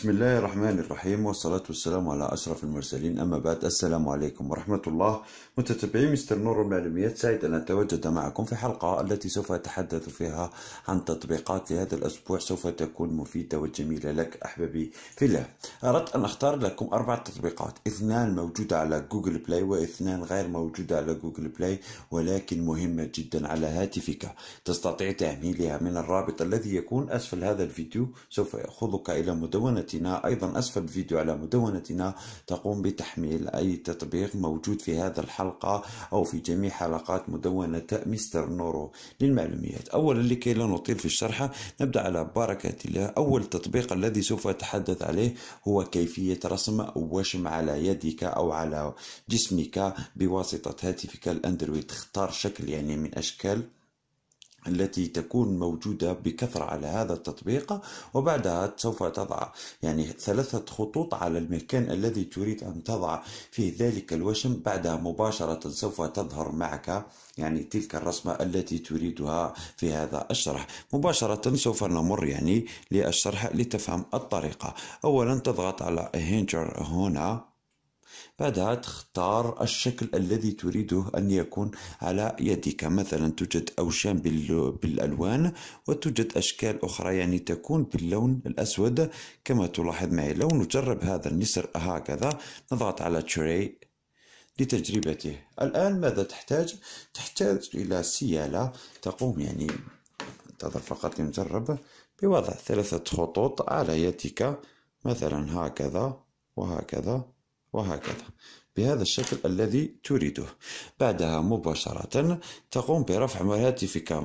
بسم الله الرحمن الرحيم والصلاة والسلام على أشرف المرسلين أما بعد السلام عليكم ورحمة الله متتبعي مستر نور المعلوميات سعيد أن أتواجد معكم في حلقة التي سوف أتحدث فيها عن تطبيقات لهذا الأسبوع سوف تكون مفيدة وجميلة لك أحبابي في الله أردت أن أختار لكم أربع تطبيقات اثنان موجودة على جوجل بلاي واثنان غير موجودة على جوجل بلاي ولكن مهمة جدا على هاتفك تستطيع تحميلها من الرابط الذي يكون أسفل هذا الفيديو سوف يأخذك إلى مدونة مدونتنا أيضا أسفل الفيديو على مدونتنا تقوم بتحميل أي تطبيق موجود في هذا الحلقة أو في جميع حلقات مدونة مستر نورو للمعلوميات أولا لكي لا نطيل في الشرح نبدأ على بركة الله أول تطبيق الذي سوف أتحدث عليه هو كيفية رسم وشم على يدك أو على جسمك بواسطة هاتفك الأندرويد تختار شكل يعني من أشكال التي تكون موجودة بكثرة على هذا التطبيق وبعدها سوف تضع يعني ثلاثة خطوط على المكان الذي تريد أن تضع فيه ذلك الوشم بعدها مباشرة سوف تظهر معك يعني تلك الرسمة التي تريدها في هذا الشرح مباشرة سوف نمر يعني للشرح لتفهم الطريقة أولا تضغط على هنجر هنا بعدها تختار الشكل الذي تريده أن يكون على يدك مثلا توجد أوشام بالألوان وتوجد أشكال أخرى يعني تكون باللون الأسود كما تلاحظ معي لو نجرب هذا النسر هكذا نضغط على تري لتجربته الآن ماذا تحتاج؟ تحتاج إلى سيالة تقوم يعني انتظر فقط لنجرب بوضع ثلاثة خطوط على يدك مثلا هكذا وهكذا وهكذا بهذا الشكل الذي تريده بعدها مباشرة تقوم برفع هاتفك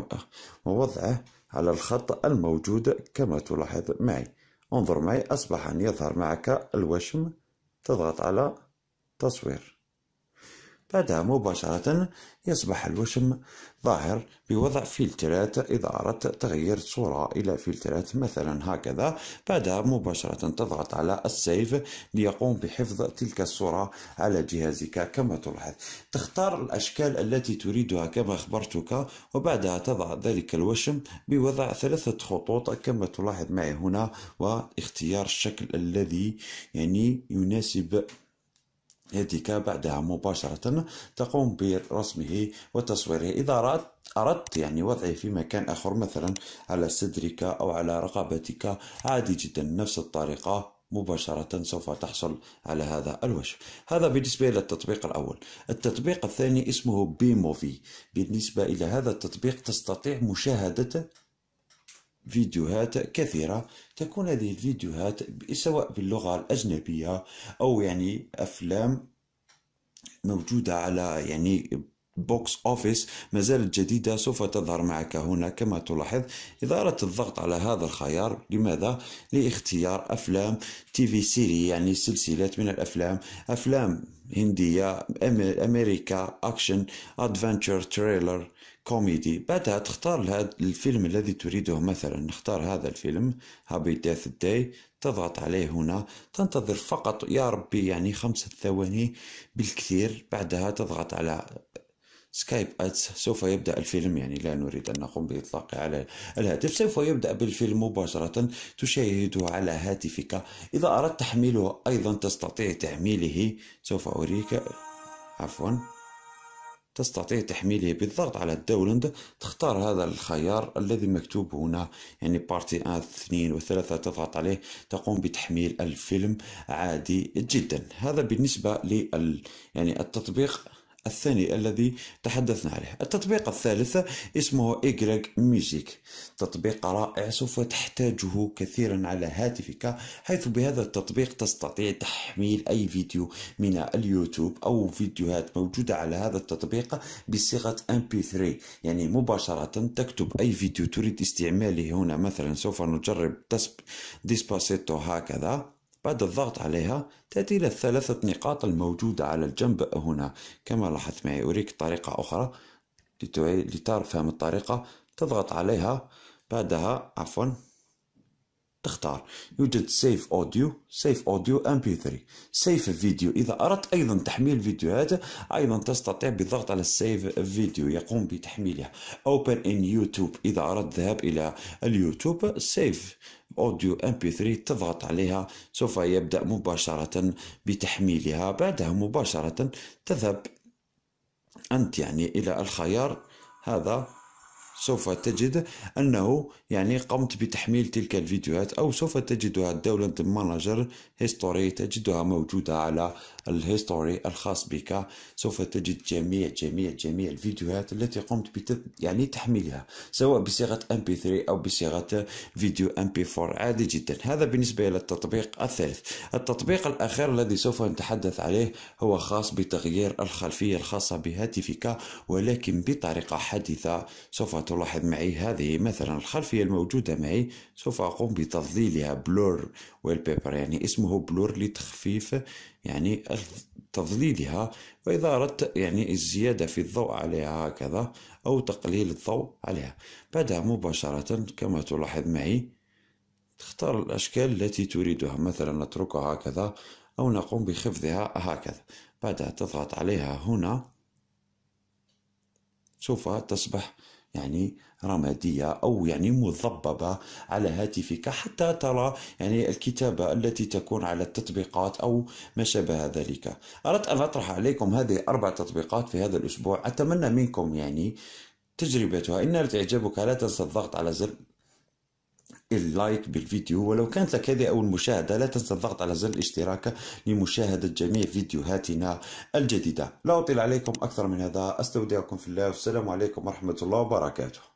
ووضعه على الخط الموجود كما تلاحظ معي انظر معي أصبح أن يظهر معك الوشم تضغط على تصوير بعدها مباشرة يصبح الوشم ظاهر بوضع فلترات إذا أردت تغيير صورة إلى فلترات مثلا هكذا بعدها مباشرة تضغط على السيف ليقوم بحفظ تلك الصورة على جهازك كما تلاحظ تختار الأشكال التي تريدها كما أخبرتك وبعدها تضع ذلك الوشم بوضع ثلاثة خطوط كما تلاحظ معي هنا واختيار الشكل الذي يعني يناسب هذيك بعدها مباشرة تقوم برسمه وتصويره إذا أردت يعني وضعه في مكان آخر مثلا على صدرك أو على رقبتك عادي جدا نفس الطريقة مباشرة سوف تحصل على هذا الوجه هذا بالنسبة للتطبيق الأول التطبيق الثاني اسمه بيموفي بالنسبة إلى هذا التطبيق تستطيع مشاهدة فيديوهات كثيرة تكون هذه الفيديوهات سواء باللغة الأجنبية أو يعني أفلام موجودة على يعني بوكس أوفيس ما زالت جديدة سوف تظهر معك هنا كما تلاحظ إدارة الضغط على هذا الخيار لماذا؟ لاختيار أفلام تي في سيري يعني سلسلات من الأفلام أفلام هندية أمريكا أكشن أدفنتشر تريلر كوميدي بعدها تختار هذا الفيلم الذي تريده مثلا نختار هذا الفيلم هابي ديث داي تضغط عليه هنا تنتظر فقط يا ربي يعني خمسة ثواني بالكثير بعدها تضغط على سكايب ادس سوف يبدا الفيلم يعني لا نريد ان نقوم باطلاقه على الهاتف سوف يبدا بالفيلم مباشره تشاهده على هاتفك اذا اردت تحميله ايضا تستطيع تحميله سوف اريك عفوا تستطيع تحميله بالضغط على الداونلود تختار هذا الخيار الذي مكتوب هنا يعني بارتي 1 2 وثلاثة تضغط عليه تقوم بتحميل الفيلم عادي جدا هذا بالنسبة لل يعني التطبيق الثاني الذي تحدثنا عليه التطبيق الثالث اسمه إيجريك ميوزيك تطبيق رائع سوف تحتاجه كثيرا على هاتفك حيث بهذا التطبيق تستطيع تحميل أي فيديو من اليوتيوب أو فيديوهات موجودة على هذا التطبيق بصيغة MP3 يعني مباشرة تكتب أي فيديو تريد استعماله هنا مثلا سوف نجرب ديسباسيتو هكذا بعد الضغط عليها تأتي إلى الثلاثة نقاط الموجودة على الجنب هنا كما لاحظت معي أريك طريقة أخرى لتعرف فهم الطريقة تضغط عليها بعدها عفوا تختار يوجد سيف اوديو سيف اوديو ام بي 3 سيف فيديو اذا اردت ايضا تحميل فيديوهات ايضا تستطيع بالضغط على السيف فيديو يقوم بتحميلها اوبن ان يوتيوب اذا اردت الذهاب الى اليوتيوب سيف اوديو ام بي 3 تضغط عليها سوف يبدا مباشره بتحميلها بعدها مباشره تذهب انت يعني الى الخيار هذا سوف تجد أنه يعني قمت بتحميل تلك الفيديوهات أو سوف تجدها داونلود مانجر هيستوري تجدها موجودة على الهيستوري الخاص بك سوف تجد جميع جميع جميع الفيديوهات التي قمت بتب... يعني تحميلها سواء بصيغه ام بي 3 او بصيغه فيديو ام بي 4 عادي جدا هذا بالنسبه الى التطبيق الثالث التطبيق الاخير الذي سوف نتحدث عليه هو خاص بتغيير الخلفيه الخاصه بهاتفك ولكن بطريقه حديثه سوف تلاحظ معي هذه مثلا الخلفيه الموجوده معي سوف اقوم بتفضيلها بلور والبيبر يعني اسمه بلور لتخفيف يعني أخذ تظليلها أردت يعني الزيادة في الضوء عليها هكذا أو تقليل الضوء عليها بعدها مباشرة كما تلاحظ معي تختار الأشكال التي تريدها مثلا نتركها هكذا أو نقوم بخفضها هكذا بعدها تضغط عليها هنا سوف تصبح يعني رمادية أو يعني مضببة على هاتفك حتى ترى يعني الكتابة التي تكون على التطبيقات أو ما شابه ذلك أردت أن أطرح عليكم هذه أربع تطبيقات في هذا الأسبوع أتمنى منكم يعني تجربتها إن نالت إعجابك لا تنسى الضغط على زر اللايك بالفيديو ولو كانت لك هذه أول مشاهدة لا تنسى الضغط على زر الاشتراك لمشاهدة جميع فيديوهاتنا الجديدة لا أطيل عليكم أكثر من هذا أستودعكم في الله والسلام عليكم ورحمة الله وبركاته